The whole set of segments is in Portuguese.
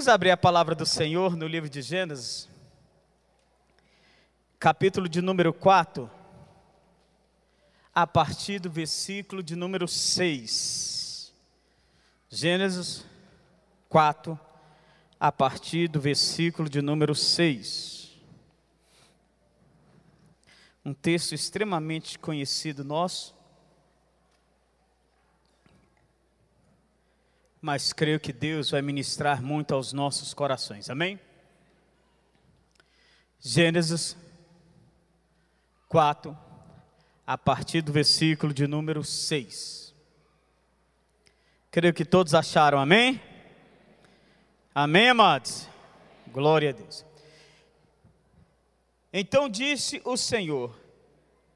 Vamos abrir a palavra do Senhor no livro de Gênesis, capítulo de número 4, a partir do versículo de número 6. Gênesis 4, a partir do versículo de número 6. Um texto extremamente conhecido nosso, mas creio que Deus vai ministrar muito aos nossos corações. Amém? Gênesis 4, a partir do versículo de número 6. Creio que todos acharam, amém? Amém, amados? Glória a Deus. Então disse o Senhor: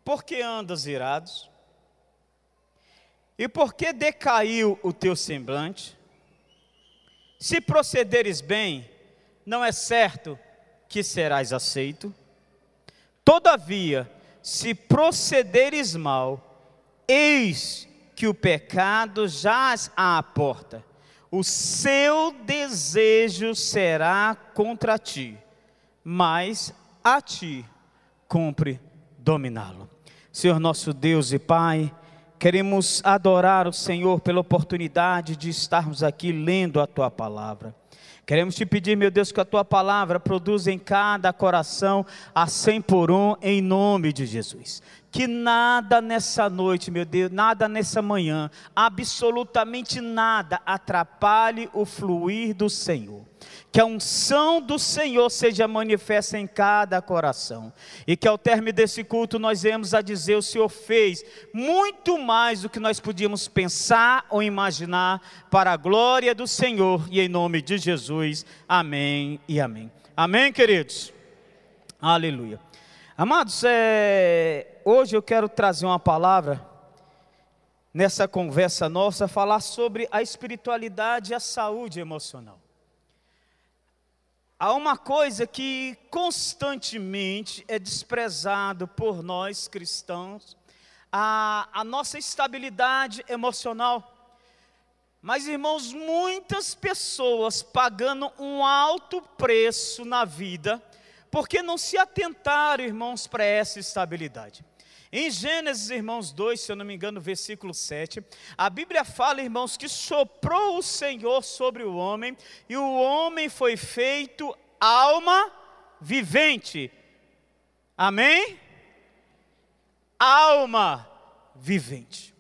Por que andas irados? E por que decaiu o teu semblante? Se procederes bem, não é certo que serás aceito. Todavia, se procederes mal, eis que o pecado jaz à porta. O seu desejo será contra ti, mas a ti cumpre dominá-lo. Senhor nosso Deus e Pai, Queremos adorar o Senhor pela oportunidade de estarmos aqui lendo a tua palavra. Queremos te pedir, meu Deus, que a tua palavra produza em cada coração a cem por um, em nome de Jesus. Que nada nessa noite, meu Deus, nada nessa manhã, absolutamente nada atrapalhe o fluir do Senhor que a unção do Senhor seja manifesta em cada coração. E que ao término desse culto nós vemos a dizer: o Senhor fez muito mais do que nós podíamos pensar ou imaginar, para a glória do Senhor e em nome de Jesus. Amém e amém. Amém, queridos? Aleluia. Amados, é... hoje eu quero trazer uma palavra nessa conversa nossa, falar sobre a espiritualidade e a saúde emocional. Há uma coisa que constantemente é desprezado por nós cristãos, a, a nossa estabilidade emocional. Mas, irmãos, muitas pessoas pagando um alto preço na vida, porque não se atentaram, irmãos, para essa estabilidade. Em Gênesis, irmãos 2, se eu não me engano, versículo 7, a Bíblia fala, irmãos, que soprou o Senhor sobre o homem e o homem foi feito alma vivente. Amém? Alma vivente.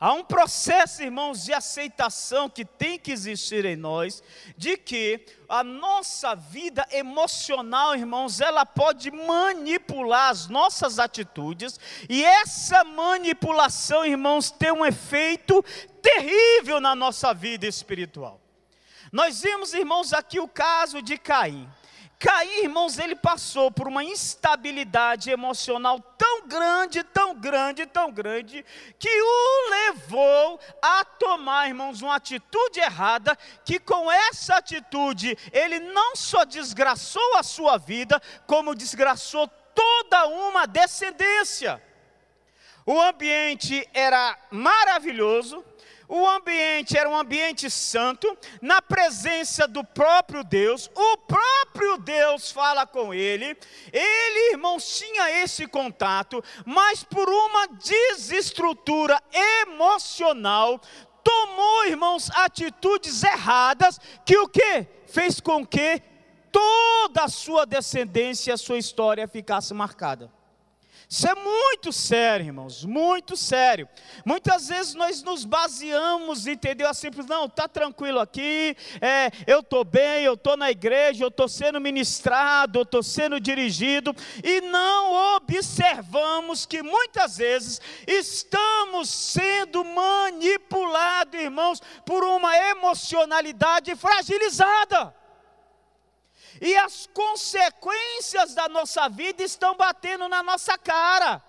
Há um processo, irmãos, de aceitação que tem que existir em nós, de que a nossa vida emocional, irmãos, ela pode manipular as nossas atitudes, e essa manipulação, irmãos, tem um efeito terrível na nossa vida espiritual. Nós vimos, irmãos, aqui o caso de Caim. Caim, irmãos, ele passou por uma instabilidade emocional tão grande, tão grande, tão grande, que o levou a tomar, irmãos, uma atitude errada, que com essa atitude ele não só desgraçou a sua vida, como desgraçou toda uma descendência. O ambiente era maravilhoso, o ambiente era um ambiente santo, na presença do próprio Deus, o próprio Deus fala com ele. Ele, irmãos, tinha esse contato, mas por uma desestrutura emocional, tomou, irmãos, atitudes erradas que o que fez com que toda a sua descendência, a sua história ficasse marcada. Isso é muito sério, irmãos, muito sério. Muitas vezes nós nos baseamos, entendeu? Assim, não, está tranquilo aqui, é, eu estou bem, eu estou na igreja, eu estou sendo ministrado, eu estou sendo dirigido, e não observamos que muitas vezes estamos sendo manipulados, irmãos, por uma emocionalidade fragilizada. E as consequências da nossa vida estão batendo na nossa cara.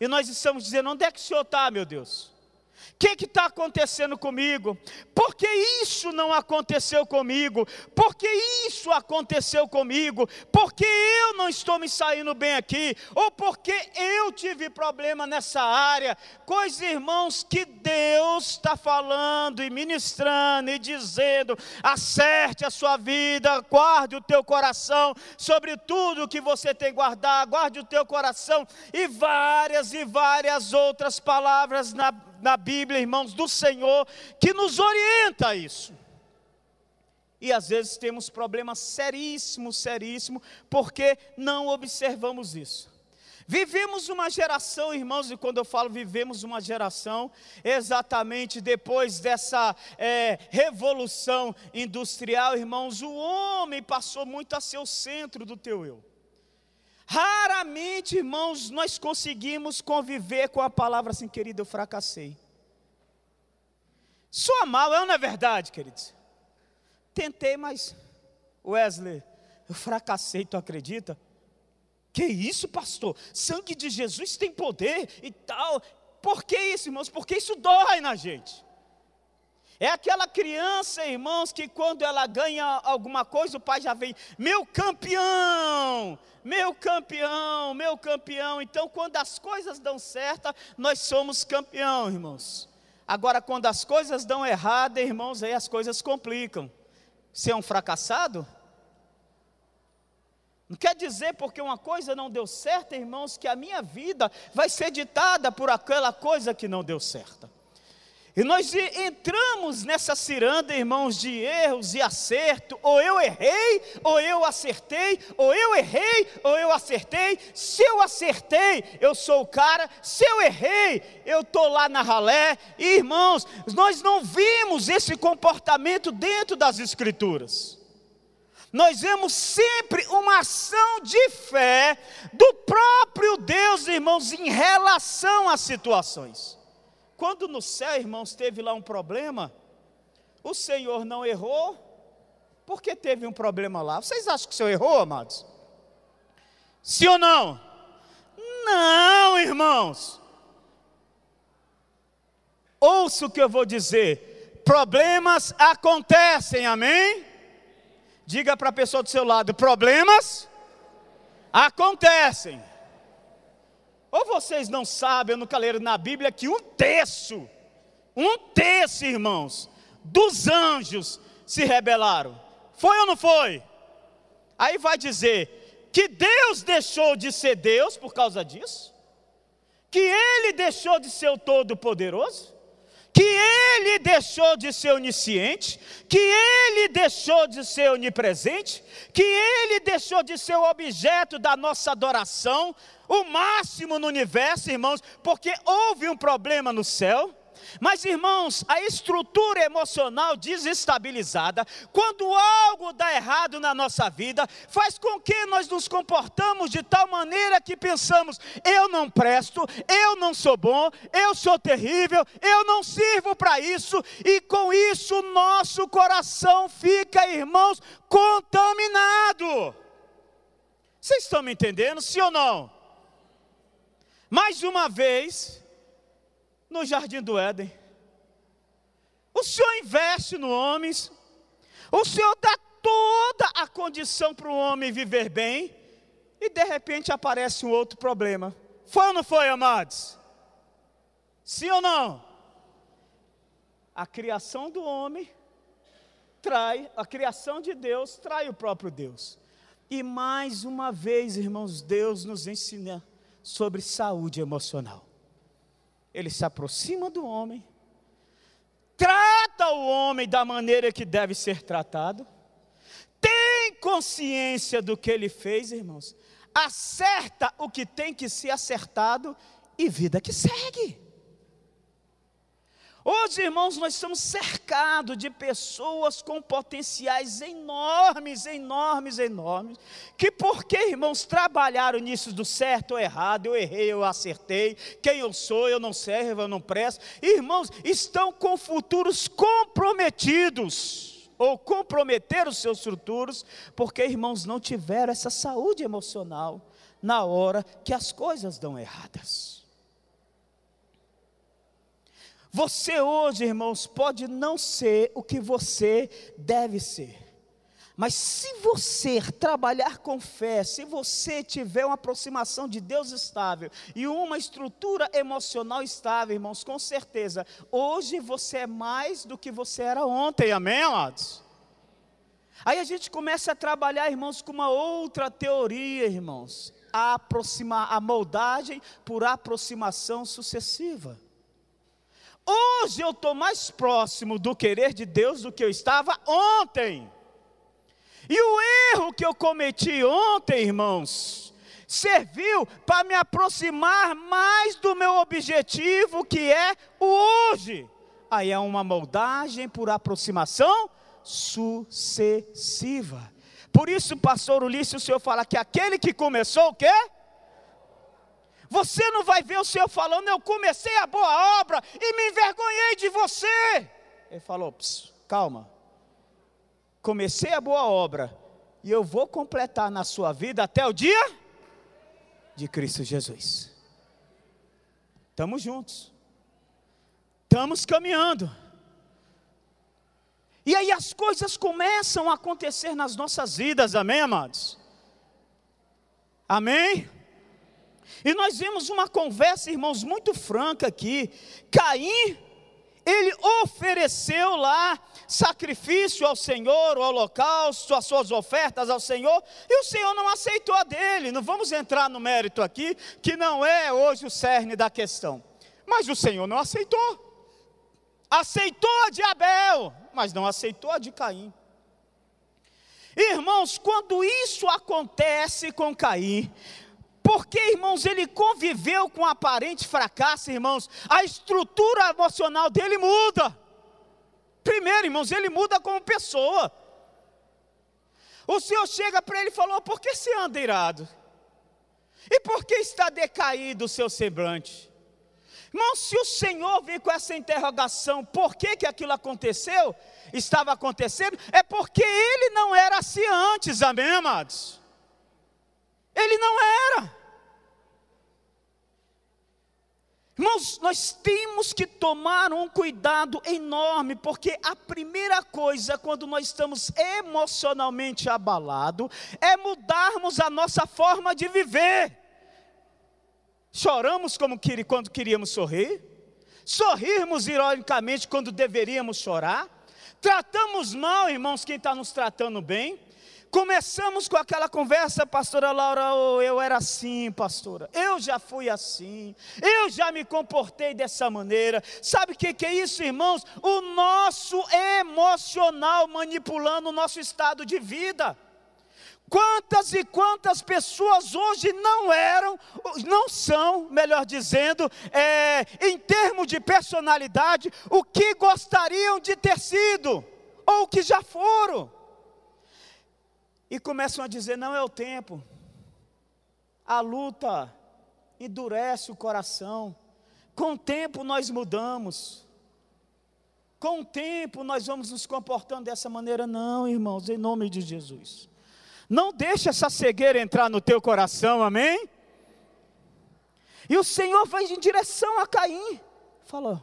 E nós estamos dizendo: onde é que o Senhor está, meu Deus? O que está acontecendo comigo? Por que isso não aconteceu comigo? Por que isso aconteceu comigo? Por que eu não estou me saindo bem aqui? Ou por que eu tive problema nessa área? Coisa, irmãos, que Deus está falando e ministrando e dizendo: acerte a sua vida, guarde o teu coração sobre tudo que você tem que guardar, guarde o teu coração e várias e várias outras palavras na na Bíblia, irmãos, do Senhor, que nos orienta a isso. E às vezes temos problemas seríssimos, seríssimos, porque não observamos isso. Vivemos uma geração, irmãos, e quando eu falo vivemos uma geração, exatamente depois dessa é, revolução industrial, irmãos, o homem passou muito a ser o centro do teu eu. Raramente, irmãos, nós conseguimos conviver com a palavra assim, querido, eu fracassei. Sou mal, eu é não é verdade, queridos. Tentei, mas Wesley, eu fracassei, tu acredita? Que isso, pastor? Sangue de Jesus tem poder e tal. Por que isso, irmãos? Porque isso dói na gente. É aquela criança, irmãos, que quando ela ganha alguma coisa, o pai já vem, meu campeão, meu campeão, meu campeão. Então, quando as coisas dão certo, nós somos campeão, irmãos. Agora, quando as coisas dão errado, irmãos, aí as coisas complicam. Você é um fracassado? Não quer dizer porque uma coisa não deu certo, irmãos, que a minha vida vai ser ditada por aquela coisa que não deu certa. E nós entramos nessa ciranda, irmãos, de erros e acerto. Ou eu errei, ou eu acertei, ou eu errei, ou eu acertei. Se eu acertei, eu sou o cara. Se eu errei, eu estou lá na ralé. E, irmãos, nós não vimos esse comportamento dentro das Escrituras nós vemos sempre uma ação de fé do próprio Deus, irmãos, em relação às situações. Quando no céu, irmãos, teve lá um problema, o Senhor não errou, porque teve um problema lá. Vocês acham que o Senhor errou, amados? Sim ou não? Não, irmãos. Ouça o que eu vou dizer. Problemas acontecem, amém? Diga para a pessoa do seu lado: problemas acontecem. Ou vocês não sabem, eu nunca leram na Bíblia, que um terço, um terço, irmãos, dos anjos se rebelaram. Foi ou não foi? Aí vai dizer que Deus deixou de ser Deus por causa disso? Que ele deixou de ser o todo-poderoso? que ele deixou de ser onisciente, que ele deixou de ser onipresente, que ele deixou de ser o objeto da nossa adoração, o máximo no universo, irmãos, porque houve um problema no céu, mas, irmãos, a estrutura emocional desestabilizada, quando algo dá errado na nossa vida, faz com que nós nos comportamos de tal maneira que pensamos: eu não presto, eu não sou bom, eu sou terrível, eu não sirvo para isso, e com isso nosso coração fica, irmãos, contaminado. Vocês estão me entendendo, sim ou não? Mais uma vez, no jardim do Éden. O Senhor investe no homem, o Senhor dá toda a condição para o homem viver bem, e de repente aparece um outro problema. Foi ou não foi, amados? Sim ou não? A criação do homem trai, a criação de Deus trai o próprio Deus. E mais uma vez, irmãos, Deus nos ensina sobre saúde emocional. Ele se aproxima do homem, trata o homem da maneira que deve ser tratado, tem consciência do que ele fez, irmãos, acerta o que tem que ser acertado e vida que segue. Hoje, irmãos, nós estamos cercados de pessoas com potenciais enormes, enormes, enormes, que porque, irmãos, trabalharam nisso do certo ou errado, eu errei, eu acertei, quem eu sou, eu não servo, eu não presto. Irmãos, estão com futuros comprometidos ou comprometer os seus futuros, porque, irmãos, não tiveram essa saúde emocional na hora que as coisas dão erradas. Você hoje, irmãos, pode não ser o que você deve ser. Mas se você trabalhar com fé, se você tiver uma aproximação de Deus estável e uma estrutura emocional estável, irmãos, com certeza, hoje você é mais do que você era ontem, amém, amados? Aí a gente começa a trabalhar, irmãos, com uma outra teoria, irmãos, a, aproximar, a moldagem por aproximação sucessiva. Hoje eu estou mais próximo do querer de Deus do que eu estava ontem. E o erro que eu cometi ontem, irmãos, serviu para me aproximar mais do meu objetivo, que é o hoje. Aí é uma moldagem por aproximação sucessiva. Por isso, pastor Ulisses, o senhor fala que aquele que começou o quê? Você não vai ver o Senhor falando, eu comecei a boa obra e me envergonhei de você. Ele falou, calma. Comecei a boa obra e eu vou completar na sua vida até o dia de Cristo Jesus. Estamos juntos. Estamos caminhando. E aí as coisas começam a acontecer nas nossas vidas, amém, amados? Amém? E nós vimos uma conversa, irmãos, muito franca aqui. Caim, ele ofereceu lá sacrifício ao Senhor, o holocausto, as suas ofertas ao Senhor, e o Senhor não aceitou a dele. Não vamos entrar no mérito aqui, que não é hoje o cerne da questão. Mas o Senhor não aceitou. Aceitou a de Abel, mas não aceitou a de Caim. Irmãos, quando isso acontece com Caim, porque, irmãos, ele conviveu com aparente fracasso, irmãos. A estrutura emocional dele muda. Primeiro, irmãos, ele muda como pessoa. O Senhor chega para ele e falou: Por que você anda irado? E por que está decaído o seu semblante? Irmão, se o Senhor vem com essa interrogação, por que, que aquilo aconteceu, estava acontecendo, é porque ele não era assim antes, amém, amados? Ele não era. Irmãos, nós temos que tomar um cuidado enorme, porque a primeira coisa quando nós estamos emocionalmente abalados é mudarmos a nossa forma de viver. Choramos como quando queríamos sorrir, sorrirmos ironicamente quando deveríamos chorar, tratamos mal, irmãos, quem está nos tratando bem, Começamos com aquela conversa, pastora Laura, oh, eu era assim, pastora. Eu já fui assim. Eu já me comportei dessa maneira. Sabe o que, que é isso, irmãos? O nosso emocional manipulando o nosso estado de vida. Quantas e quantas pessoas hoje não eram, não são, melhor dizendo, é, em termos de personalidade, o que gostariam de ter sido, ou o que já foram e começam a dizer: não é o tempo. A luta endurece o coração. Com o tempo nós mudamos. Com o tempo nós vamos nos comportando dessa maneira, não, irmãos, em nome de Jesus. Não deixe essa cegueira entrar no teu coração, amém? E o Senhor vai em direção a Caim. Falou: O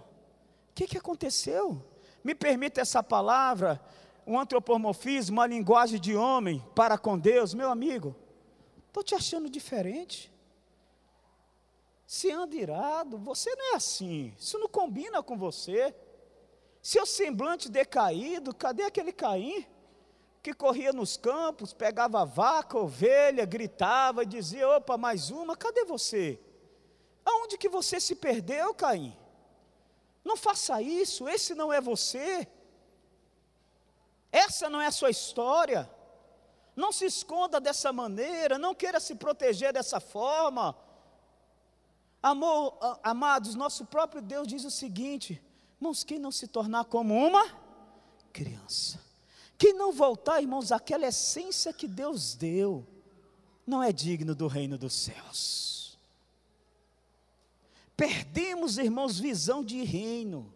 que, que aconteceu? Me permita essa palavra, um antropomorfismo, uma linguagem de homem para com Deus, meu amigo, estou te achando diferente. Você anda irado, você não é assim, isso não combina com você. Seu semblante decaído, cadê aquele Caim? Que corria nos campos, pegava vaca, ovelha, gritava e dizia: opa, mais uma, cadê você? Aonde que você se perdeu, Caim? Não faça isso, esse não é você. Essa não é a sua história. Não se esconda dessa maneira, não queira se proteger dessa forma. Amor, amados, nosso próprio Deus diz o seguinte: irmãos, quem não se tornar como uma criança, quem não voltar, irmãos, àquela essência que Deus deu, não é digno do reino dos céus. Perdemos, irmãos, visão de reino.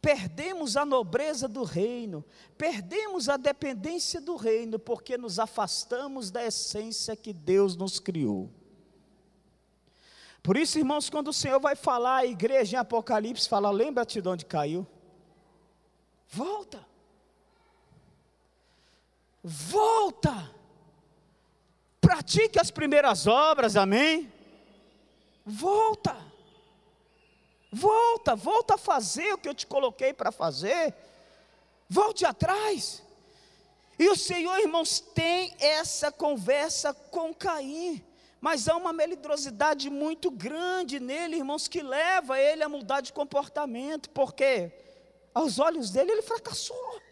Perdemos a nobreza do reino, perdemos a dependência do reino, porque nos afastamos da essência que Deus nos criou. Por isso, irmãos, quando o Senhor vai falar à igreja em Apocalipse, fala: lembra-te de onde caiu, volta, volta, pratique as primeiras obras, amém? Volta. Volta, volta a fazer o que eu te coloquei para fazer. Volte atrás. E o Senhor, irmãos, tem essa conversa com Caim. Mas há uma melindrosidade muito grande nele, irmãos, que leva ele a mudar de comportamento, porque aos olhos dele ele fracassou.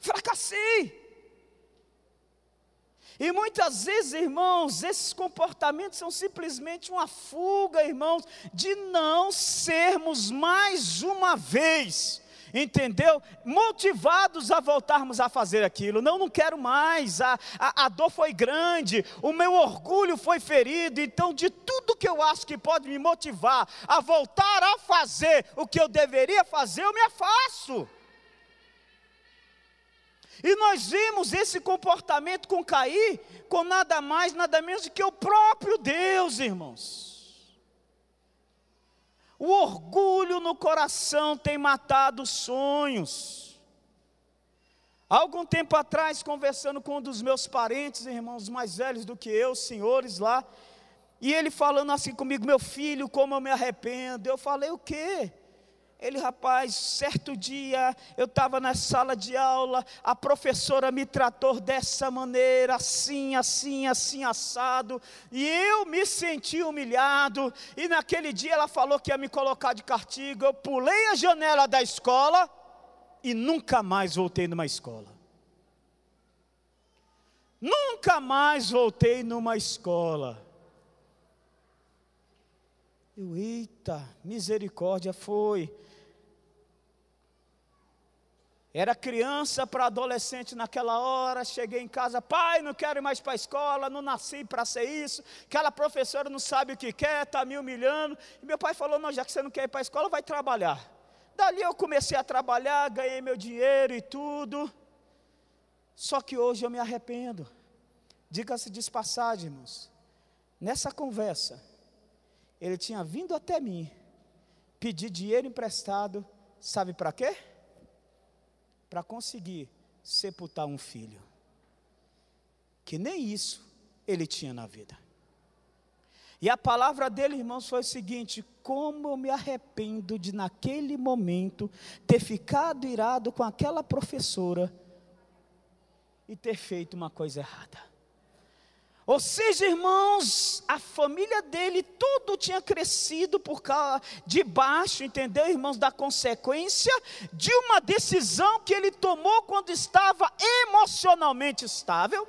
Fracassei. E muitas vezes, irmãos, esses comportamentos são simplesmente uma fuga, irmãos, de não sermos mais uma vez entendeu? Motivados a voltarmos a fazer aquilo. Não, não quero mais. A, a, a, dor foi grande, o meu orgulho foi ferido. Então, de tudo que eu acho que pode me motivar a voltar a fazer o que eu deveria fazer, eu me afasto. E nós vimos esse comportamento com cair, com nada mais, nada menos do que o próprio Deus, irmãos. O orgulho no coração tem matado sonhos. Há algum tempo atrás, conversando com um dos meus parentes, irmãos mais velhos do que eu, senhores lá, e ele falando assim comigo, meu filho, como eu me arrependo. Eu falei, o quê? Ele, rapaz, certo dia eu estava na sala de aula, a professora me tratou dessa maneira, assim, assim, assim, assado, e eu me senti humilhado, e naquele dia ela falou que ia me colocar de castigo, eu pulei a janela da escola e nunca mais voltei numa escola. Nunca mais voltei numa escola. Eu, eita, misericórdia, foi. Era criança para adolescente naquela hora, cheguei em casa, pai, não quero ir mais para a escola, não nasci para ser isso, aquela professora não sabe o que quer, está me humilhando. E meu pai falou: não, já que você não quer ir para a escola, vai trabalhar. Dali eu comecei a trabalhar, ganhei meu dinheiro e tudo. Só que hoje eu me arrependo. Diga-se de passagem, irmãos. Nessa conversa, ele tinha vindo até mim pedir dinheiro emprestado, sabe para quê? para conseguir sepultar um filho. Que nem isso ele tinha na vida. E a palavra dele, irmãos, foi o seguinte: como eu me arrependo de, naquele momento, ter ficado irado com aquela professora e ter feito uma coisa errada. Ou seja, irmãos, a família dele tudo tinha crescido por causa de baixo, entendeu, irmãos, da consequência de uma decisão que ele tomou quando estava emocionalmente estável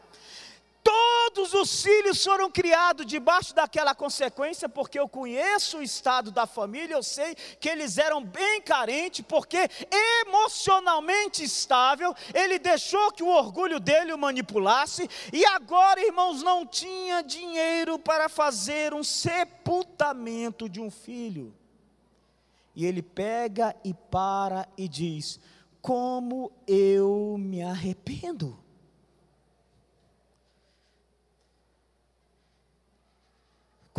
Todos os filhos foram criados debaixo daquela consequência, porque eu conheço o estado da família, eu sei que eles eram bem carentes, porque emocionalmente estável, ele deixou que o orgulho dele o manipulasse, e agora, irmãos, não tinha dinheiro para fazer um sepultamento de um filho. E ele pega e para e diz: Como eu me arrependo.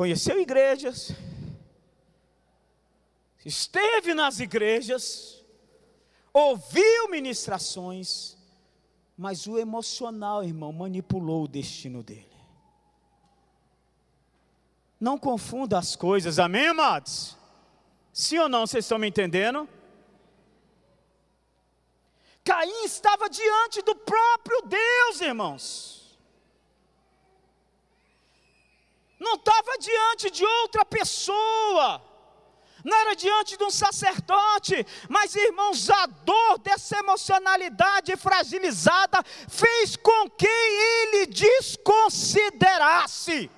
conheceu igrejas, esteve nas igrejas, ouviu ministrações, mas o emocional, irmão, manipulou o destino dele. Não confunda as coisas, amém, amados? Sim ou não, vocês estão me entendendo? Caim estava diante do próprio Deus, irmãos. não estava diante de outra pessoa, não era diante de um sacerdote, mas irmãos, a dor dessa emocionalidade fragilizada fez com que ele desconsiderasse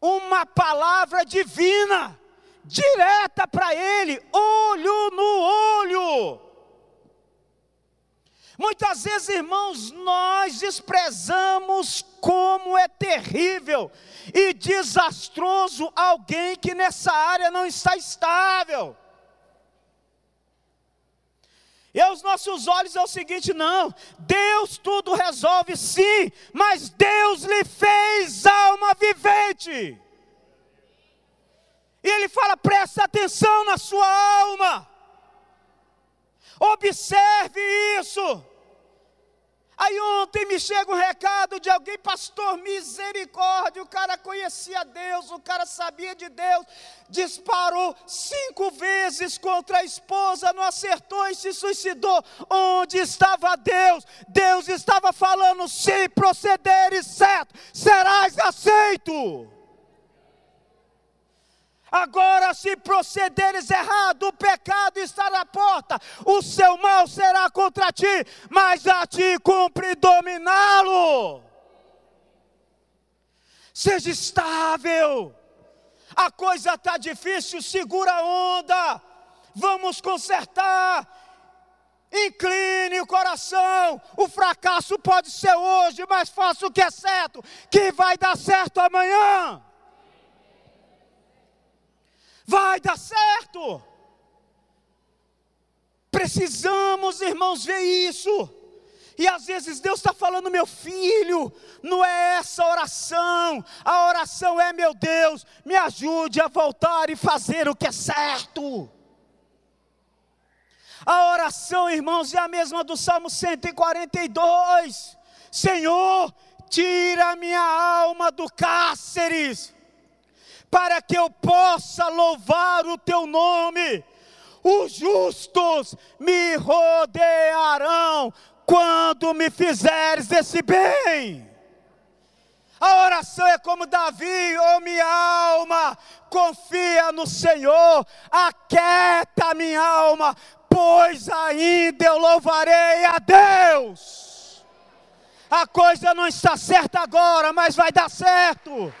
uma palavra divina, direta para ele, olho no olho. Muitas vezes, irmãos, nós desprezamos como é terrível e desastroso alguém que nessa área não está estável. E aos nossos olhos é o seguinte: não, Deus tudo resolve sim, mas Deus lhe fez alma vivente. E Ele fala: presta atenção na sua alma, observe isso. Aí ontem me chega um recado de alguém, pastor, misericórdia, o cara conhecia Deus, o cara sabia de Deus, disparou cinco vezes contra a esposa, não acertou e se suicidou. Onde estava Deus? Deus estava falando: se procederes certo, serás aceito. Agora, se procederes errado, o pecado está na porta, o seu mal será contra ti, mas a ti cumpre dominá-lo. Seja estável, a coisa está difícil, segura a onda, vamos consertar. Incline o coração, o fracasso pode ser hoje, mas faça o que é certo, que vai dar certo amanhã vai dar certo. Precisamos, irmãos, ver isso. E às vezes Deus está falando, meu filho, não é essa a oração, a oração é, meu Deus, me ajude a voltar e fazer o que é certo. A oração, irmãos, é a mesma do Salmo 142. Senhor, tira minha alma do cárceres para que eu possa louvar o teu nome. Os justos me rodearão quando me fizeres esse bem. A oração é como Davi, oh minha alma, confia no Senhor, aquieta minha alma, pois ainda eu louvarei a Deus. A coisa não está certa agora, mas vai dar certo.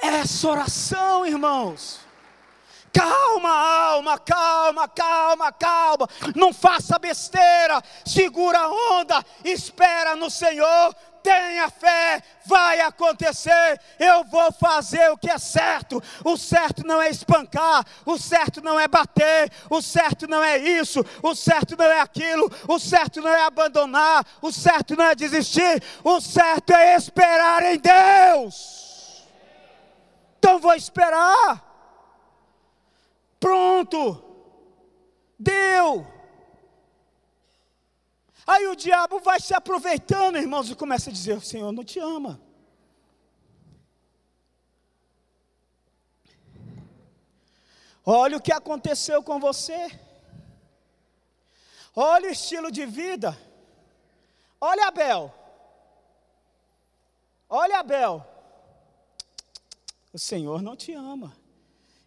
É essa oração, irmãos. Calma, alma, calma, calma, calma. Não faça besteira. Segura a onda. Espera no Senhor. Tenha fé, vai acontecer. Eu vou fazer o que é certo. O certo não é espancar, o certo não é bater, o certo não é isso, o certo não é aquilo, o certo não é abandonar, o certo não é desistir, o certo é esperar em Deus. Então vou esperar. Pronto. Deu. Aí o diabo vai se aproveitando, irmãos, e começa a dizer: O Senhor não te ama. Olha o que aconteceu com você. Olha o estilo de vida. Olha Abel. Olha Abel. O Senhor não te ama.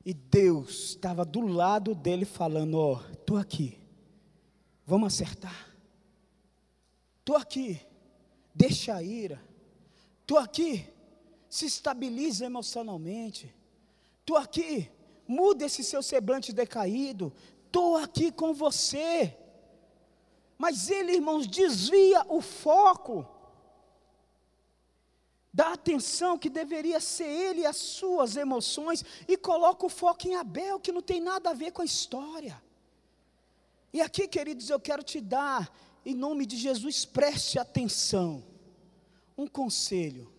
E Deus estava do lado dele falando: Ó, oh, estou aqui, vamos acertar. Estou aqui, deixa a ira. Estou aqui, se estabiliza emocionalmente. Estou aqui, muda esse seu semblante decaído. Estou aqui com você. Mas ele, irmãos, desvia o foco dá atenção que deveria ser ele e as suas emoções e coloca o foco em Abel, que não tem nada a ver com a história. E aqui, queridos, eu quero te dar, em nome de Jesus, preste atenção, um conselho.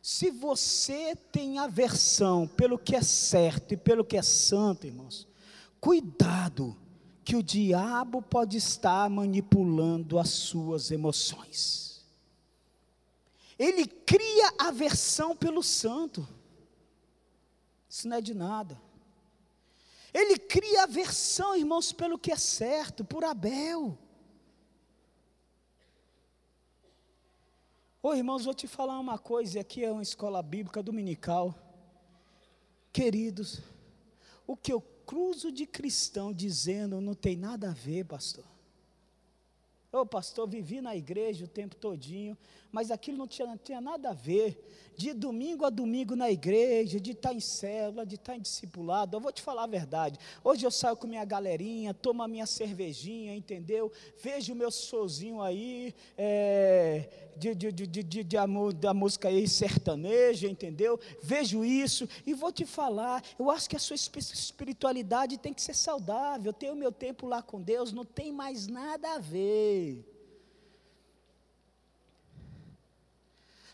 Se você tem aversão pelo que é certo e pelo que é santo, irmãos, cuidado, que o diabo pode estar manipulando as suas emoções. Ele cria aversão pelo santo. Isso não é de nada. Ele cria aversão, irmãos, pelo que é certo, por Abel. Ô irmãos, vou te falar uma coisa, aqui é uma escola bíblica dominical. Queridos, o que eu cruzo de cristão dizendo não tem nada a ver, pastor. Ô oh, pastor, vivi na igreja o tempo todinho, mas aquilo não tinha, não tinha, nada a ver. De domingo a domingo na igreja, de estar tá em célula, de estar tá em discipulado. Eu vou te falar a verdade. Hoje eu saio com minha galerinha, tomo a minha cervejinha, entendeu? Vejo o meu sozinho aí, é, de, de, de, de, de, da música aí sertaneja, entendeu? Vejo isso e vou te falar. Eu acho que a sua espiritualidade tem que ser saudável. Tenho meu tempo lá com Deus, não tem mais nada a ver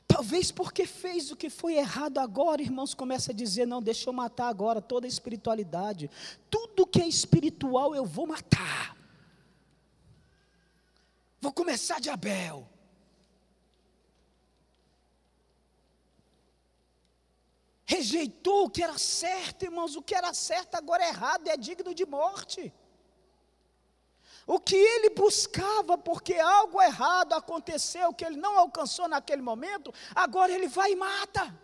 Talvez porque fez o que foi errado agora, irmãos, começa a dizer: não, deixa eu matar agora toda a espiritualidade. Tudo que é espiritual eu vou matar. Vou começar de Abel. Rejeitou o que era certo, irmãos, o que era certo agora é errado, é digno de morte. O que ele buscava, porque algo errado aconteceu que ele não alcançou naquele momento, agora ele vai e mata.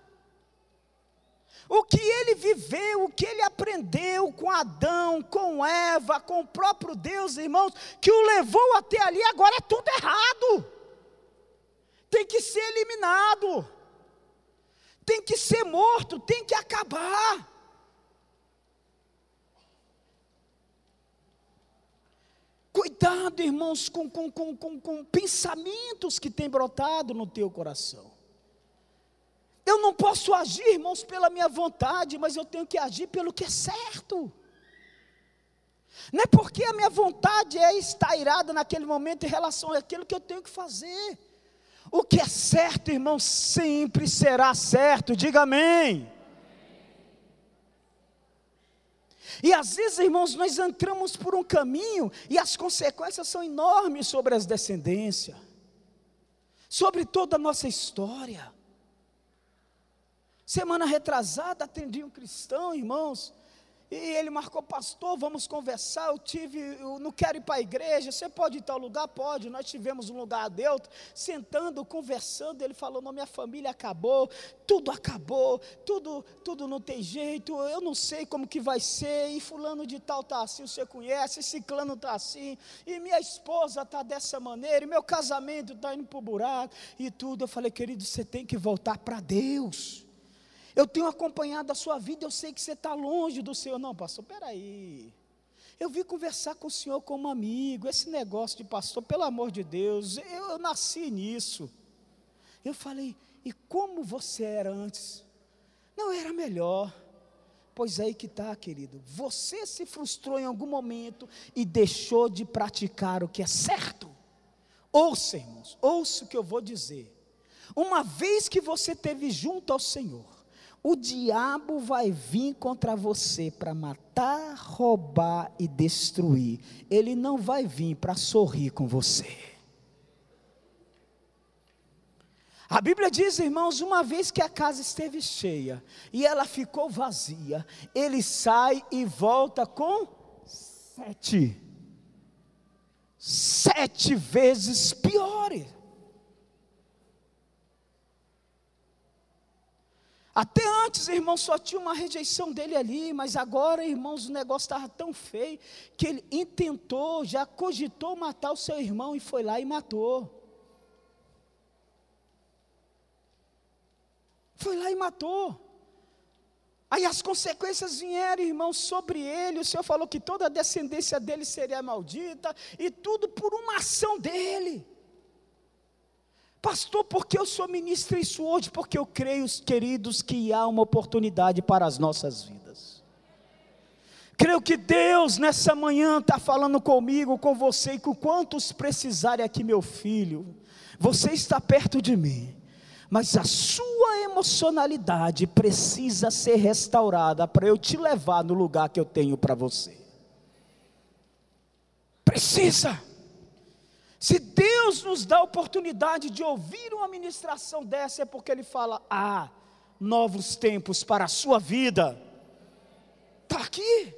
O que ele viveu, o que ele aprendeu com Adão, com Eva, com o próprio Deus, irmãos, que o levou até ali, agora é tudo errado. Tem que ser eliminado, tem que ser morto, tem que acabar. Cuidado, irmãos, com, com, com, com, com pensamentos que têm brotado no teu coração. Eu não posso agir, irmãos, pela minha vontade, mas eu tenho que agir pelo que é certo. Não é porque a minha vontade é estar irada naquele momento em relação àquilo que eu tenho que fazer. O que é certo, irmão, sempre será certo. Diga amém. E às vezes, irmãos, nós entramos por um caminho e as consequências são enormes sobre as descendências, sobre toda a nossa história. Semana retrasada atendi um cristão, irmãos, e ele marcou, pastor, vamos conversar. Eu tive, eu não quero ir para a igreja. Você pode ir tal lugar? Pode. Nós tivemos um lugar dentro, sentando, conversando. Ele falou: não, minha família acabou, tudo acabou, tudo, tudo não tem jeito. Eu não sei como que vai ser. E fulano de tal tá assim, você conhece? E ciclano tá assim. E minha esposa tá dessa maneira. E meu casamento tá indo o buraco e tudo. Eu falei, querido, você tem que voltar para Deus. Eu tenho acompanhado a sua vida, eu sei que você está longe do Senhor. Não, pastor, peraí. Eu vim conversar com o Senhor como amigo. Esse negócio de pastor, pelo amor de Deus, eu, eu nasci nisso. Eu falei, e como você era antes? Não era melhor. Pois aí que está, querido. Você se frustrou em algum momento e deixou de praticar o que é certo. Ouça, irmãos, ouça o que eu vou dizer. Uma vez que você esteve junto ao Senhor, o diabo vai vir contra você para matar, roubar e destruir. Ele não vai vir para sorrir com você. A Bíblia diz, irmãos, uma vez que a casa esteve cheia e ela ficou vazia, ele sai e volta com sete. Sete vezes piores. Até antes, irmão, só tinha uma rejeição dele ali, mas agora, irmãos, o negócio estava tão feio que ele intentou, já cogitou matar o seu irmão e foi lá e matou. Foi lá e matou. Aí as consequências vieram, irmão, sobre ele. O Senhor falou que toda a descendência dele seria maldita, e tudo por uma ação dele. Pastor, por que eu sou ministro isso hoje? Porque eu creio, queridos, que há uma oportunidade para as nossas vidas. Creio que Deus nessa manhã está falando comigo, com você e com quantos precisarem aqui, meu filho. Você está perto de mim, mas a sua emocionalidade precisa ser restaurada para eu te levar no lugar que eu tenho para você. Precisa. Se Deus nos dá a oportunidade de ouvir uma ministração dessa, é porque Ele fala: Ah, novos tempos para a sua vida. Está aqui.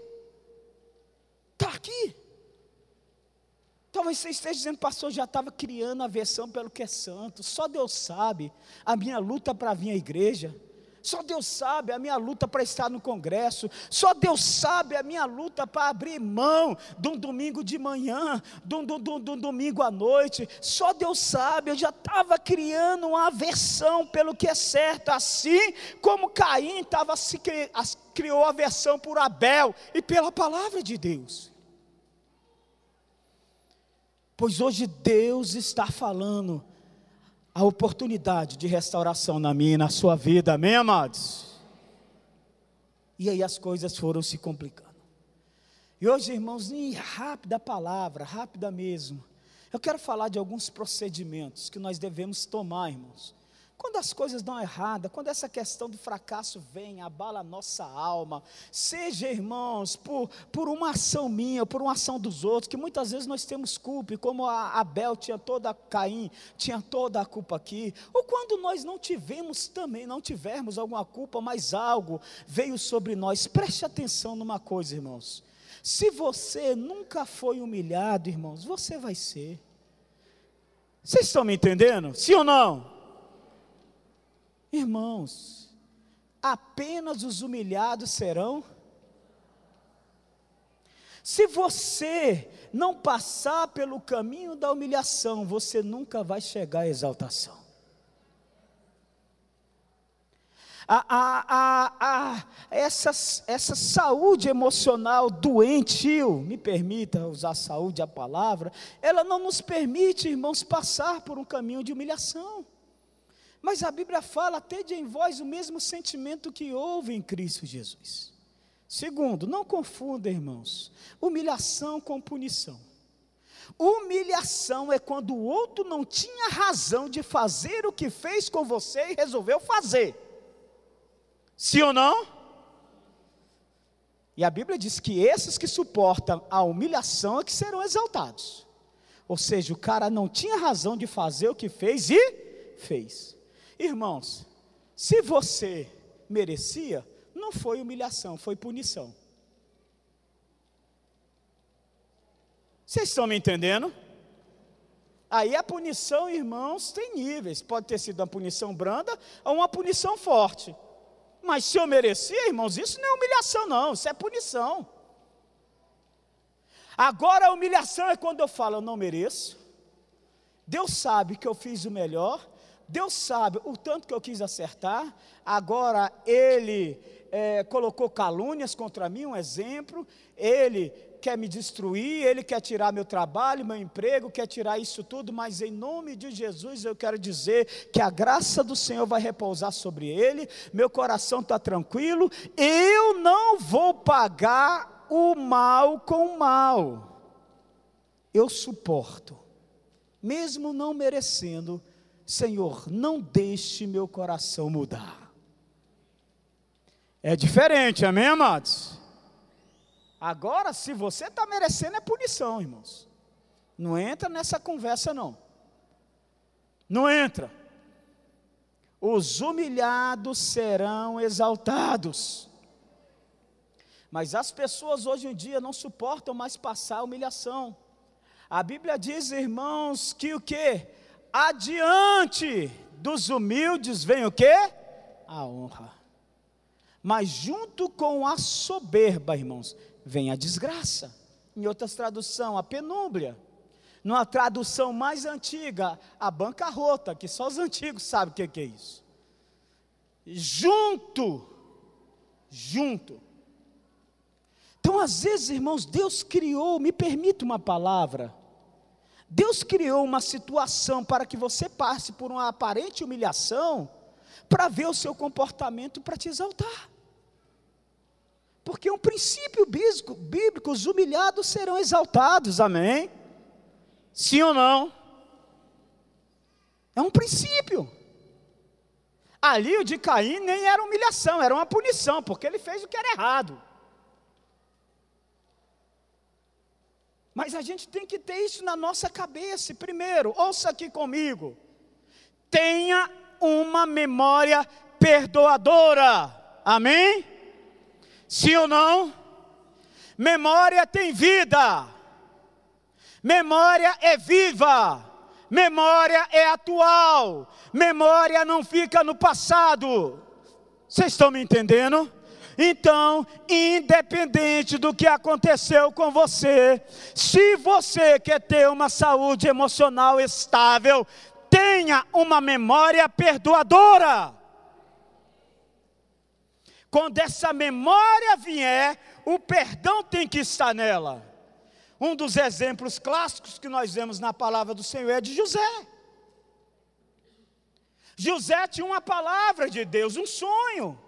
Está aqui. Talvez você esteja dizendo, pastor, já estava criando a versão pelo que é santo. Só Deus sabe a minha luta para vir à igreja. Só Deus sabe a minha luta para estar no Congresso. Só Deus sabe a minha luta para abrir mão de um domingo de manhã, de um, de, um, de um domingo à noite. Só Deus sabe. Eu já estava criando uma aversão pelo que é certo, assim como Caim tava, se, criou aversão por Abel e pela palavra de Deus. Pois hoje Deus está falando a oportunidade de restauração na minha e na sua vida, amém, amados? E aí as coisas foram se complicando. E hoje, irmãos, em rápida palavra, rápida mesmo. Eu quero falar de alguns procedimentos que nós devemos tomar, irmãos, quando as coisas dão errada, quando essa questão do fracasso vem, abala a nossa alma, seja, irmãos, por, por uma ação minha, por uma ação dos outros, que muitas vezes nós temos culpa, e como a Abel tinha toda a Caim, tinha toda a culpa aqui, ou quando nós não tivemos também, não tivermos alguma culpa, mas algo veio sobre nós. Preste atenção numa coisa, irmãos. Se você nunca foi humilhado, irmãos, você vai ser. Vocês estão me entendendo? Sim ou não? Irmãos, apenas os humilhados serão. Se você não passar pelo caminho da humilhação, você nunca vai chegar à exaltação. A, a, a, essa, essa saúde emocional doentio, me permita usar saúde a palavra, ela não nos permite, irmãos, passar por um caminho de humilhação. Mas a Bíblia fala: tede em vós o mesmo sentimento que houve em Cristo Jesus. Segundo, não confunda, irmãos, humilhação com punição. Humilhação é quando o outro não tinha razão de fazer o que fez com você e resolveu fazer. Sim ou não? E a Bíblia diz que esses que suportam a humilhação é que serão exaltados. Ou seja, o cara não tinha razão de fazer o que fez e fez. Irmãos, se você merecia, não foi humilhação, foi punição. Vocês estão me entendendo? Aí a punição, irmãos, tem níveis. Pode ter sido uma punição branda ou uma punição forte. Mas se eu merecia, irmãos, isso não é humilhação, não, isso é punição. Agora a humilhação é quando eu falo, eu não mereço. Deus sabe que eu fiz o melhor Deus sabe o tanto que eu quis acertar, agora ele é, colocou calúnias contra mim, um exemplo, ele quer me destruir, ele quer tirar meu trabalho, meu emprego, quer tirar isso tudo, mas em nome de Jesus eu quero dizer que a graça do Senhor vai repousar sobre ele, meu coração está tranquilo, eu não vou pagar o mal com o mal, eu suporto, mesmo não merecendo Senhor, não deixe meu coração mudar. É diferente, amém, amados? Agora, se você está merecendo, é punição, irmãos. Não entra nessa conversa, não. Não entra. Os humilhados serão exaltados. Mas as pessoas hoje em dia não suportam mais passar a humilhação. A Bíblia diz, irmãos, que o que? Adiante dos humildes vem o quê? A honra. Mas junto com a soberba, irmãos, vem a desgraça. Em outras traduções, a penúbia Numa tradução mais antiga, a bancarrota, que só os antigos sabem o que é isso. Junto, junto. Então, às vezes, irmãos, Deus criou, me permite uma palavra, Deus criou uma situação para que você passe por uma aparente humilhação, para ver o seu comportamento para te exaltar. Porque é um princípio bíblico, bíblico, os humilhados serão exaltados, amém? Sim ou não? É um princípio. Ali o de Caim nem era humilhação, era uma punição, porque ele fez o que era errado. Mas a gente tem que ter isso na nossa cabeça. Primeiro, ouça aqui comigo. Tenha uma memória perdoadora. Amém? Sim ou não? Memória tem vida. Memória é viva. Memória é atual. Memória não fica no passado. Vocês estão me entendendo? Então, independente do que aconteceu com você, se você quer ter uma saúde emocional estável, tenha uma memória perdoadora. Quando essa memória vier, o perdão tem que estar nela. Um dos exemplos clássicos que nós vemos na palavra do Senhor é de José. José tinha uma palavra de Deus, um sonho.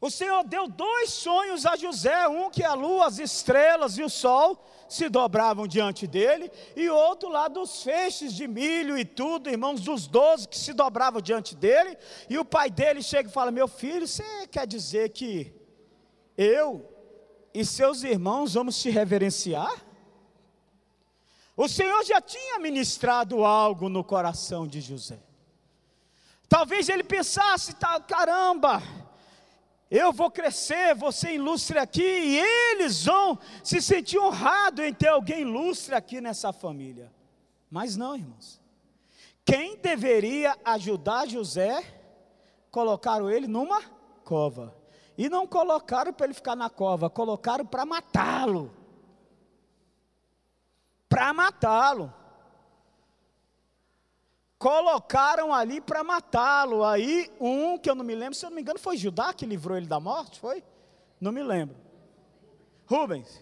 O Senhor deu dois sonhos a José: um que a lua, as estrelas e o sol se dobravam diante dele, e outro lá dos feixes de milho e tudo, irmãos dos doze que se dobravam diante dele. E o pai dele chega e fala: Meu filho, você quer dizer que eu e seus irmãos vamos te reverenciar? O Senhor já tinha ministrado algo no coração de José. Talvez ele pensasse: tá, caramba eu vou crescer, você ilustre aqui, e eles vão se sentir honrados em ter alguém ilustre aqui nessa família. Mas não, irmãos. Quem deveria ajudar José, colocaram ele numa cova. E não colocaram para ele ficar na cova, colocaram para matá-lo. Para matá-lo colocaram ali para matá-lo. Aí um, que eu não me lembro, se eu não me engano, foi Judá que livrou ele da morte, foi? Não me lembro. Rubens.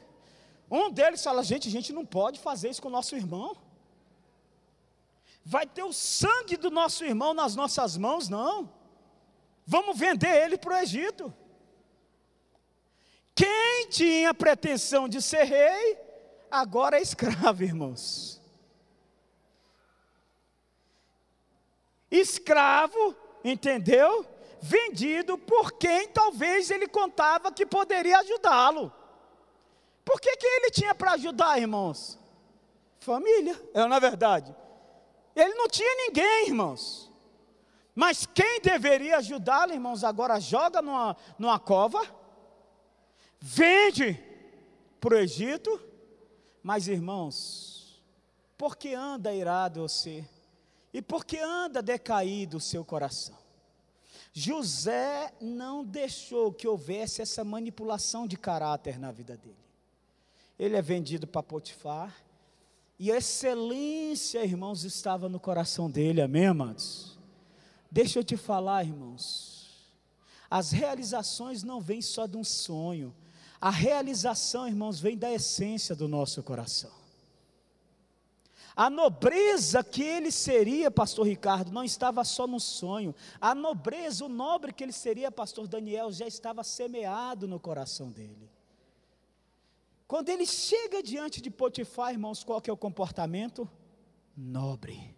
Um deles fala: gente, a gente não pode fazer isso com o nosso irmão. Vai ter o sangue do nosso irmão nas nossas mãos, não. Vamos vender ele para o Egito. Quem tinha pretensão de ser rei, agora é escravo, irmãos. escravo, entendeu? Vendido por quem talvez ele contava que poderia ajudá-lo. Por que, que ele tinha para ajudar, irmãos? Família, é na é verdade. Ele não tinha ninguém, irmãos. Mas quem deveria ajudá-lo, irmãos, agora joga numa, numa cova, vende para o Egito, mas irmãos, por que anda irado você? E porque anda decaído o seu coração? José não deixou que houvesse essa manipulação de caráter na vida dele. Ele é vendido para Potifar, e a excelência, irmãos, estava no coração dele, amém, amados? Deixa eu te falar, irmãos. As realizações não vêm só de um sonho. A realização, irmãos, vem da essência do nosso coração. A nobreza que ele seria, pastor Ricardo, não estava só no sonho. A nobreza, o nobre que ele seria, pastor Daniel, já estava semeado no coração dele. Quando ele chega diante de Potifar, irmãos, qual que é o comportamento? Nobre.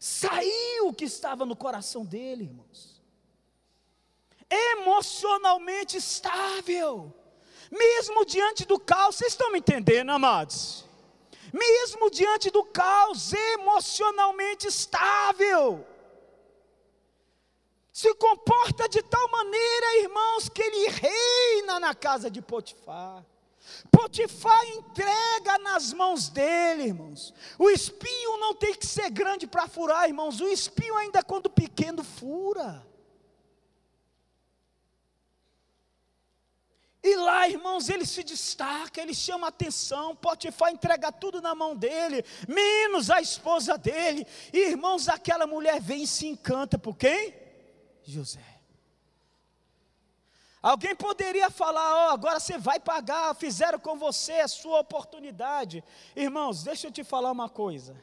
Saiu o que estava no coração dele, irmãos. Emocionalmente estável. Mesmo diante do caos, vocês estão me entendendo, amados? mesmo diante do caos emocionalmente estável. Se comporta de tal maneira, irmãos, que ele reina na casa de Potifar. Potifar entrega nas mãos dele, irmãos. O espinho não tem que ser grande para furar, irmãos. O espinho, ainda quando pequeno, fura. E lá, irmãos, ele se destaca, ele chama atenção. Potifar entrega tudo na mão dele, menos a esposa dele. E, irmãos, aquela mulher vem e se encanta por quem? José. Alguém poderia falar: Ó, oh, agora você vai pagar, fizeram com você a sua oportunidade. Irmãos, deixa eu te falar uma coisa.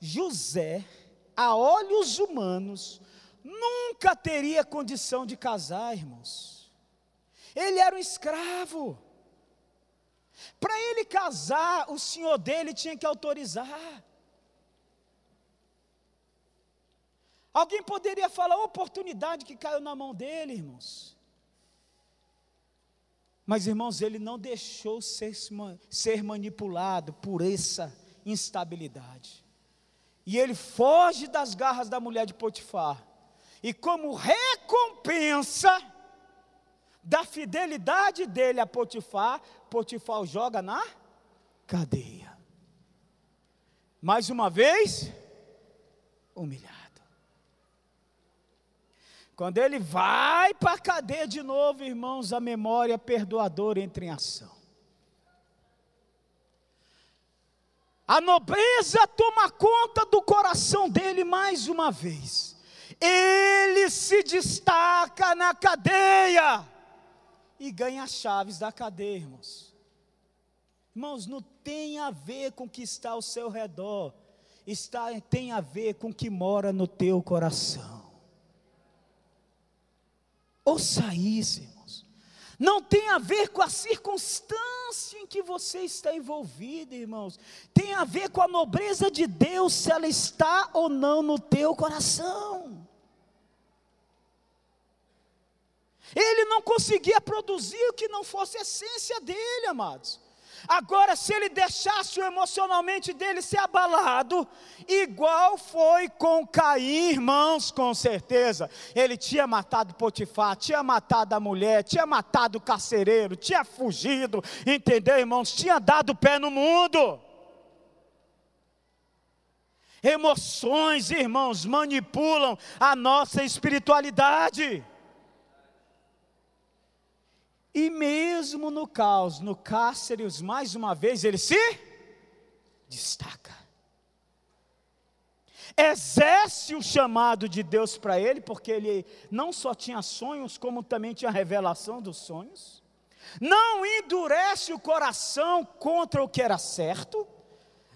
José, a olhos humanos, nunca teria condição de casar, irmãos. Ele era um escravo. Para ele casar, o senhor dele tinha que autorizar. Alguém poderia falar a oportunidade que caiu na mão dele, irmãos. Mas, irmãos, ele não deixou ser, ser manipulado por essa instabilidade. E ele foge das garras da mulher de Potifar. E como recompensa, da fidelidade dele a Potifar, Potifar joga na cadeia. Mais uma vez, humilhado. Quando ele vai para a cadeia de novo, irmãos, a memória perdoadora entra em ação. A nobreza toma conta do coração dele mais uma vez. Ele se destaca na cadeia e ganha as chaves da cadeia, irmãos. Irmãos, não tem a ver com o que está ao seu redor, está, tem a ver com o que mora no teu coração. Ouça isso, irmãos. Não tem a ver com a circunstância em que você está envolvido, irmãos. Tem a ver com a nobreza de Deus, se ela está ou não no teu coração. Ele não conseguia produzir o que não fosse a essência dele, amados. Agora, se ele deixasse o emocionalmente dele ser abalado, igual foi com Caim, irmãos, com certeza. Ele tinha matado Potifar, tinha matado a mulher, tinha matado o carcereiro, tinha fugido, entendeu, irmãos? Tinha dado pé no mundo. Emoções, irmãos, manipulam a nossa espiritualidade. E mesmo no caos, no cárcere, mais uma vez ele se destaca. Exerce o chamado de Deus para ele, porque ele não só tinha sonhos, como também tinha revelação dos sonhos. Não endurece o coração contra o que era certo.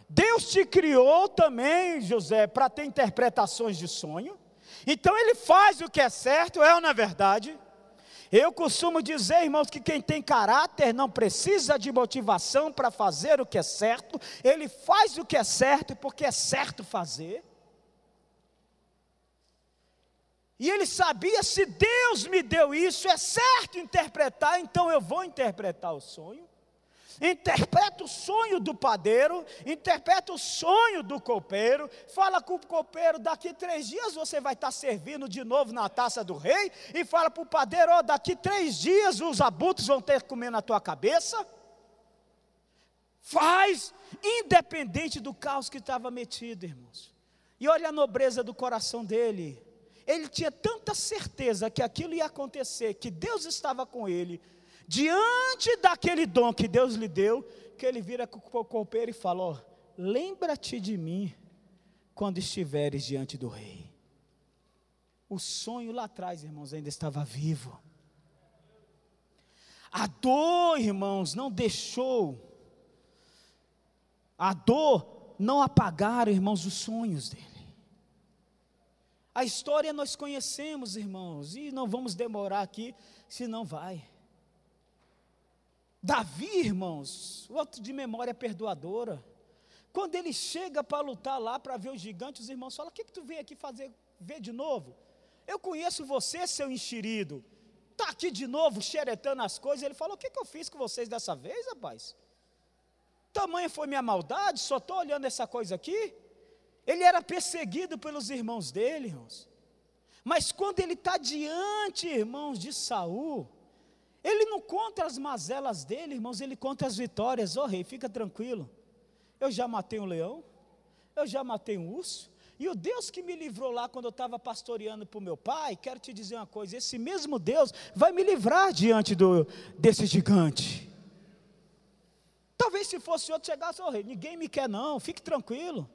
Deus te criou também, José, para ter interpretações de sonho. Então ele faz o que é certo, é ou na é verdade? Eu costumo dizer, irmãos, que quem tem caráter não precisa de motivação para fazer o que é certo, ele faz o que é certo porque é certo fazer. E ele sabia: se Deus me deu isso, é certo interpretar, então eu vou interpretar o sonho interpreta o sonho do padeiro, interpreta o sonho do copeiro, fala com o copeiro, daqui três dias você vai estar servindo de novo na taça do rei, e fala para o padeiro, oh, daqui três dias os abutres vão ter que comer na tua cabeça. Faz, independente do caos que estava metido, irmãos. E olha a nobreza do coração dele. Ele tinha tanta certeza que aquilo ia acontecer, que Deus estava com ele, diante daquele dom que Deus lhe deu, que ele vira com o copeiro e fala: Ó, lembra-te de mim quando estiveres diante do rei. O sonho lá atrás, irmãos, ainda estava vivo. A dor, irmãos, não deixou. A dor não apagaram, irmãos, os sonhos dele. A história nós conhecemos, irmãos, e não vamos demorar aqui, se não vai. Davi, irmãos, o outro de memória perdoadora. Quando ele chega para lutar lá para ver os gigantes, os irmãos falam: O que, que tu veio aqui fazer? Ver de novo? Eu conheço você, seu enxerido. Está aqui de novo xeretando as coisas. Ele falou: O que, que eu fiz com vocês dessa vez, rapaz? Tamanha foi minha maldade, só estou olhando essa coisa aqui. Ele era perseguido pelos irmãos dele, irmãos. Mas quando ele está diante, irmãos, de Saul, ele não conta as mazelas dele, irmãos, ele conta as vitórias. Ô oh, rei, fica tranquilo. Eu já matei um leão, eu já matei um urso, e o Deus que me livrou lá quando eu estava pastoreando para o meu pai, quero te dizer uma coisa: esse mesmo Deus vai me livrar diante do, desse gigante. Talvez se fosse outro chegasse, ô oh, rei, ninguém me quer não, fique tranquilo.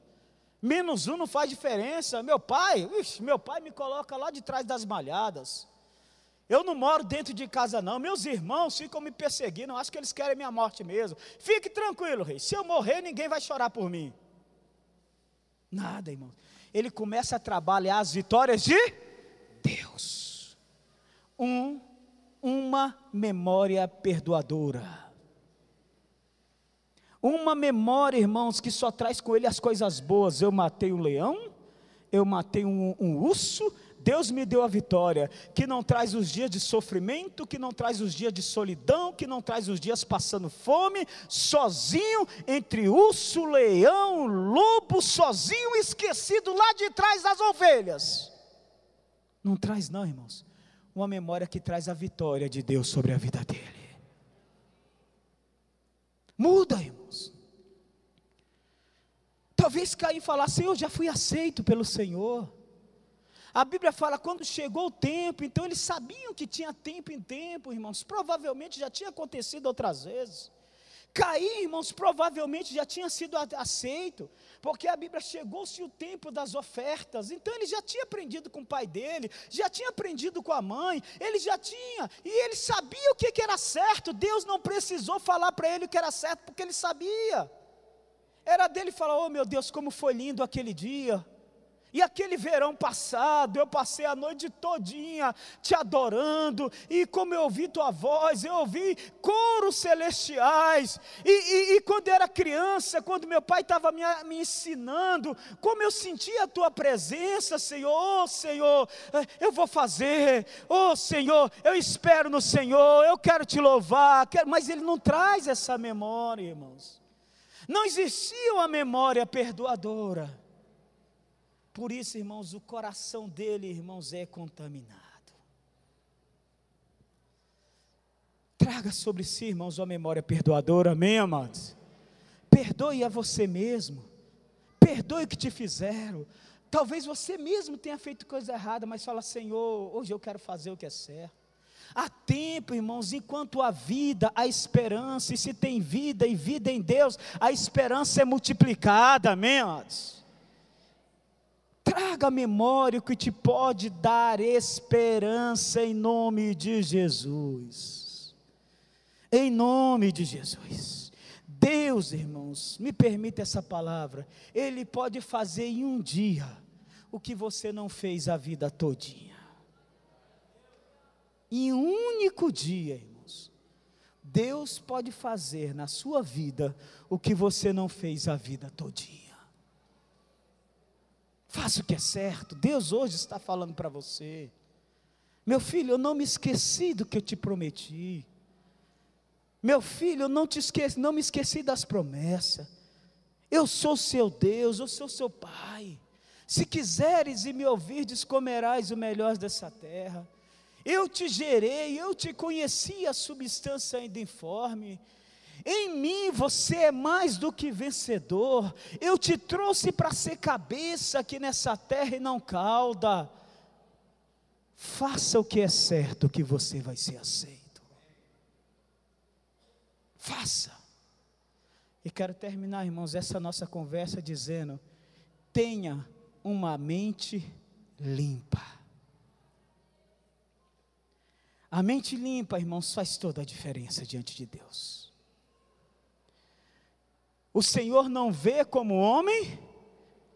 Menos um não faz diferença. Meu pai, meu pai me coloca lá de trás das malhadas. Eu não moro dentro de casa, não. Meus irmãos ficam me perseguindo. Acho que eles querem minha morte mesmo. Fique tranquilo, rei. Se eu morrer, ninguém vai chorar por mim. Nada, irmão. Ele começa a trabalhar as vitórias de Deus. Um, uma memória perdoadora. Uma memória, irmãos, que só traz com ele as coisas boas. Eu matei um leão, eu matei um, um urso, Deus me deu a vitória, que não traz os dias de sofrimento, que não traz os dias de solidão, que não traz os dias passando fome, sozinho, entre urso, leão, lobo, sozinho, esquecido lá de trás das ovelhas. Não traz, não, irmãos. Uma memória que traz a vitória de Deus sobre a vida dele. Muda, irmãos. Talvez Caim falar, eu já fui aceito pelo Senhor. A Bíblia fala quando chegou o tempo, então eles sabiam que tinha tempo em tempo, irmãos. Provavelmente já tinha acontecido outras vezes. Cair, irmãos, provavelmente já tinha sido aceito, porque a Bíblia chegou-se o tempo das ofertas, então ele já tinha aprendido com o pai dele, já tinha aprendido com a mãe, ele já tinha, e ele sabia o que, que era certo, Deus não precisou falar para ele o que era certo, porque ele sabia. Era dele falar: Oh meu Deus, como foi lindo aquele dia, e aquele verão passado, eu passei a noite todinha te adorando, e como eu ouvi tua voz, eu ouvi coros celestiais. E, e, e quando era criança, quando meu pai estava me, me, ensinando, como eu sentia a tua presença, Senhor, oh, Senhor, eh, eu vou fazer, oh Senhor, eu espero no Senhor, eu quero te louvar, quero... mas ele não traz essa memória, irmãos. Não existia uma memória perdoadora. Por isso, irmãos, o coração dele, irmãos, é contaminado. Traga sobre si, irmãos, a memória perdoadora, amém, amados? Perdoe a você mesmo. Perdoe o que te fizeram. Talvez você mesmo tenha feito coisa errada, mas fala, Senhor, hoje eu quero fazer o que é certo. Há tempo, irmãos, enquanto há vida, há esperança, e se tem vida e vida em Deus, a esperança é multiplicada, amém? Amados? traga a memória o que te pode dar esperança em nome de Jesus. Em nome de Jesus. Deus, irmãos, me permite essa palavra. Ele pode fazer em um dia o que você não fez a vida todinha. Em um único dia, irmãos, Deus pode fazer na sua vida o que você não fez a vida todinha. Faça o que é certo. Deus hoje está falando para você. Meu filho, eu não me esqueci do que eu te prometi. Meu filho, eu não te esqueci, não me esqueci das promessas. Eu sou seu Deus, eu sou seu Pai. Se quiseres e me ouvirdes, comerás o melhor dessa terra. Eu te gerei, eu te conheci a substância ainda informe. Em mim você é mais do que vencedor. Eu te trouxe para ser cabeça aqui nessa terra e não cauda. Faça o que é certo que você vai ser aceito. Faça. E quero terminar, irmãos, essa nossa conversa dizendo: tenha uma mente limpa. A mente limpa, irmãos, faz toda a diferença diante de Deus. O Senhor não vê como o homem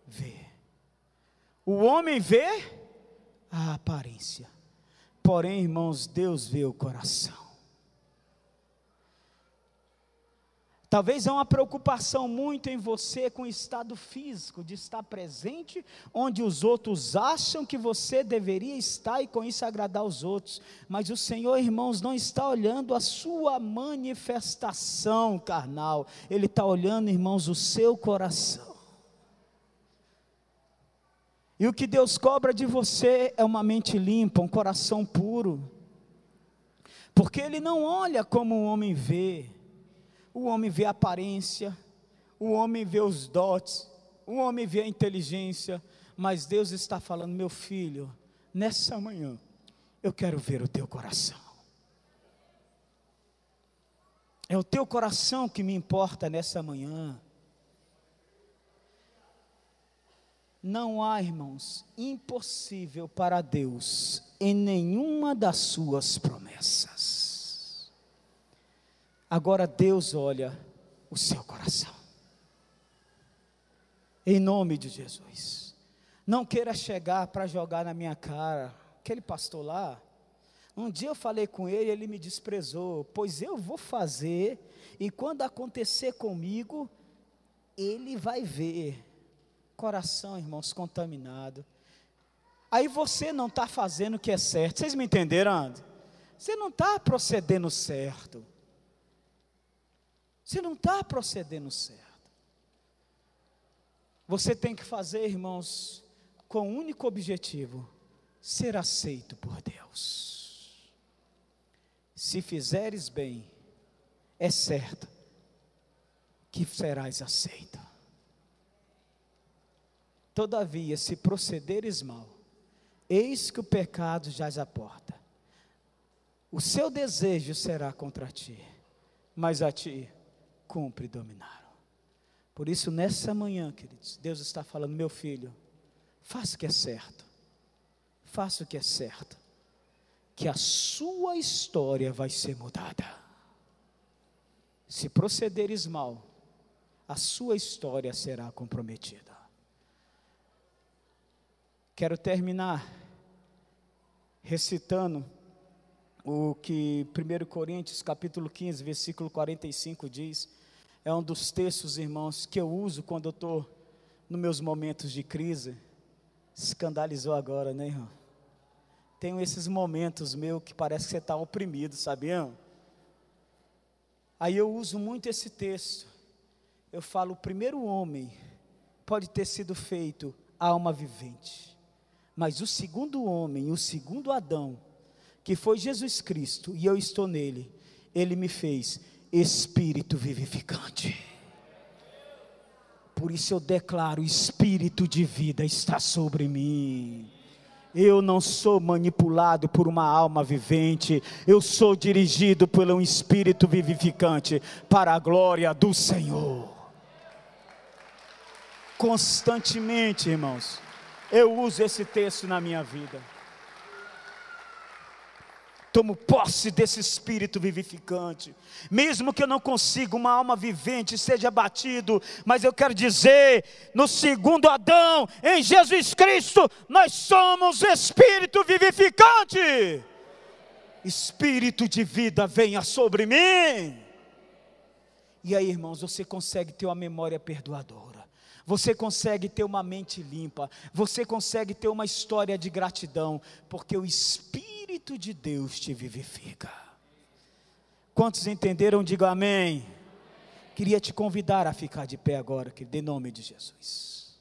vê. O homem vê a aparência. Porém, irmãos, Deus vê o coração. Talvez é uma preocupação muito em você com o estado físico, de estar presente onde os outros acham que você deveria estar e com isso agradar os outros. Mas o Senhor, irmãos, não está olhando a sua manifestação carnal, Ele está olhando, irmãos, o seu coração. E o que Deus cobra de você é uma mente limpa, um coração puro, porque Ele não olha como o um homem vê. O homem vê a aparência, o homem vê os dotes, o homem vê a inteligência, mas Deus está falando: meu filho, nessa manhã, eu quero ver o teu coração. É o teu coração que me importa nessa manhã. Não há, irmãos, impossível para Deus em nenhuma das suas promessas. Agora Deus olha o seu coração. Em nome de Jesus. Não queira chegar para jogar na minha cara. Aquele pastor lá, um dia eu falei com ele, ele me desprezou, pois eu vou fazer, e quando acontecer comigo, ele vai ver. Coração, irmãos, contaminado. Aí você não está fazendo o que é certo. Vocês me entenderam? Você não está procedendo certo. Você não está procedendo certo. Você tem que fazer, irmãos, com o um único objetivo: ser aceito por Deus. Se fizeres bem, é certo que serás aceito. Todavia, se procederes mal, eis que o pecado jaz à porta. O seu desejo será contra ti, mas a ti cumpre dominaram. Por isso, nessa manhã, queridos, Deus está falando: meu filho, faça o que é certo, faça o que é certo, que a sua história vai ser mudada. Se procederes mal, a sua história será comprometida. Quero terminar recitando o que 1 Coríntios capítulo 15, versículo 45 diz é um dos textos, irmãos, que eu uso quando eu estou nos meus momentos de crise. Escandalizou agora, né, irmão? Tenho esses momentos meu que parece que você está oprimido, sabiam? Aí eu uso muito esse texto. Eu falo, o primeiro homem pode ter sido feito alma vivente. Mas o segundo homem, o segundo Adão, que foi Jesus Cristo, e eu estou nele, ele me fez espírito vivificante. Por isso eu declaro: espírito de vida está sobre mim. Eu não sou manipulado por uma alma vivente, eu sou dirigido por um espírito vivificante para a glória do Senhor. Constantemente, irmãos, eu uso esse texto na minha vida. Tomo posse desse espírito vivificante. Mesmo que eu não consiga uma alma vivente, seja abatido, mas eu quero dizer, no segundo Adão, em Jesus Cristo, nós somos espírito vivificante. Espírito de vida venha sobre mim. E aí, irmãos, você consegue ter uma memória perdoadora. Você consegue ter uma mente limpa, você consegue ter uma história de gratidão, porque o Espírito de Deus te vivifica. Quantos entenderam? Diga amém. Queria te convidar a ficar de pé agora, querido, em nome de Jesus.